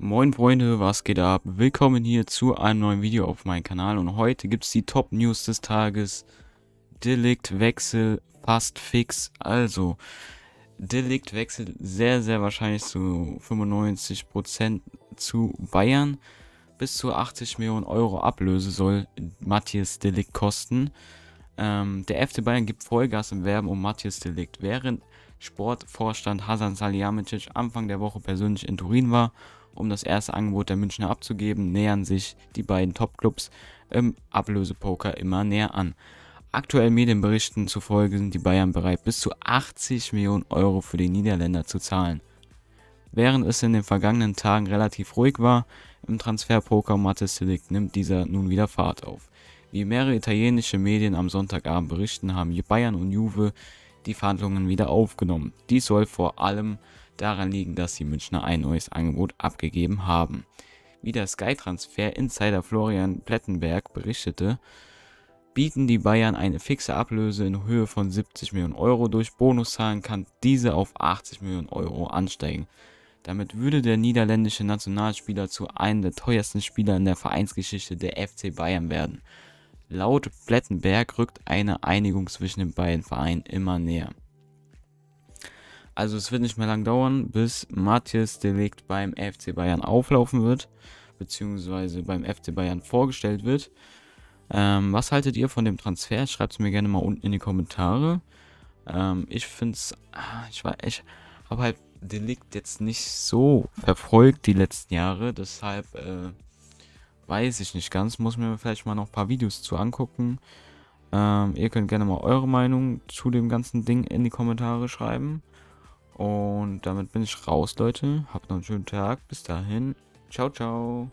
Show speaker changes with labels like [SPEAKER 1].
[SPEAKER 1] Moin Freunde, was geht ab? Willkommen hier zu einem neuen Video auf meinem Kanal und heute gibt es die Top News des Tages. Deliktwechsel fast fix, also Deliktwechsel sehr, sehr wahrscheinlich zu 95% zu Bayern. Bis zu 80 Millionen Euro Ablöse soll Matthias Delikt kosten. Ähm, der FC Bayern gibt Vollgas im Werben um Matthias Delikt, während Sportvorstand Hasan Salihamidzic Anfang der Woche persönlich in Turin war um das erste Angebot der Münchner abzugeben, nähern sich die beiden Topclubs im Ablösepoker immer näher an. Aktuell Medienberichten zufolge sind die Bayern bereit, bis zu 80 Millionen Euro für die Niederländer zu zahlen. Während es in den vergangenen Tagen relativ ruhig war, im Transferpoker um Mattes Delikt nimmt dieser nun wieder Fahrt auf. Wie mehrere italienische Medien am Sonntagabend berichten, haben Bayern und Juve die Verhandlungen wieder aufgenommen. Dies soll vor allem daran liegen, dass die Münchner ein neues Angebot abgegeben haben. Wie der Sky-Transfer Insider Florian Plettenberg berichtete, bieten die Bayern eine fixe Ablöse in Höhe von 70 Millionen Euro. Durch Bonuszahlen kann diese auf 80 Millionen Euro ansteigen. Damit würde der niederländische Nationalspieler zu einem der teuersten Spieler in der Vereinsgeschichte der FC Bayern werden. Laut Plettenberg rückt eine Einigung zwischen den beiden Vereinen immer näher. Also es wird nicht mehr lang dauern, bis Matthias Delikt beim FC Bayern auflaufen wird, beziehungsweise beim FC Bayern vorgestellt wird. Ähm, was haltet ihr von dem Transfer? Schreibt es mir gerne mal unten in die Kommentare. Ähm, ich finde es, ah, ich, ich habe halt Delikt jetzt nicht so verfolgt die letzten Jahre, deshalb äh, weiß ich nicht ganz. Muss mir vielleicht mal noch ein paar Videos zu angucken. Ähm, ihr könnt gerne mal eure Meinung zu dem ganzen Ding in die Kommentare schreiben. Und damit bin ich raus, Leute. Habt noch einen schönen Tag. Bis dahin. Ciao, ciao.